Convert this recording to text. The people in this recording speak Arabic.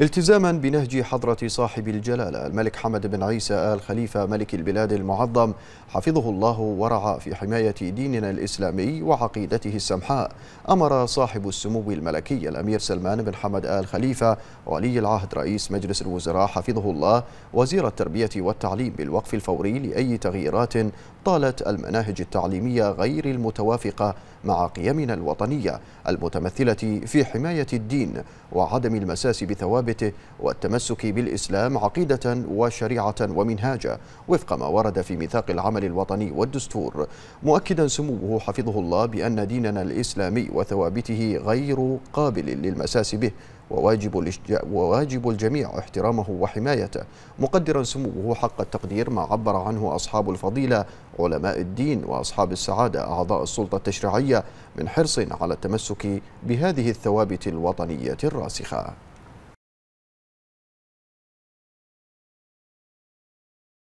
التزاما بنهج حضرة صاحب الجلالة الملك حمد بن عيسى آل خليفة ملك البلاد المعظم حفظه الله ورعى في حماية ديننا الإسلامي وعقيدته السمحاء أمر صاحب السمو الملكي الأمير سلمان بن حمد آل خليفة ولي العهد رئيس مجلس الوزراء حفظه الله وزير التربية والتعليم بالوقف الفوري لأي تغييرات طالت المناهج التعليمية غير المتوافقة مع قيمنا الوطنية المتمثلة في حماية الدين وعدم المساس بثواب ثوابته والتمسك بالإسلام عقيدة وشريعة ومنهاجا وفق ما ورد في ميثاق العمل الوطني والدستور مؤكدا سموه حفظه الله بأن ديننا الإسلامي وثوابته غير قابل للمساس به وواجب وواجب الجميع احترامه وحمايته مقدرا سموه حق التقدير ما عبر عنه أصحاب الفضيلة علماء الدين وأصحاب السعادة أعضاء السلطة التشريعية من حرص على التمسك بهذه الثوابت الوطنية الراسخة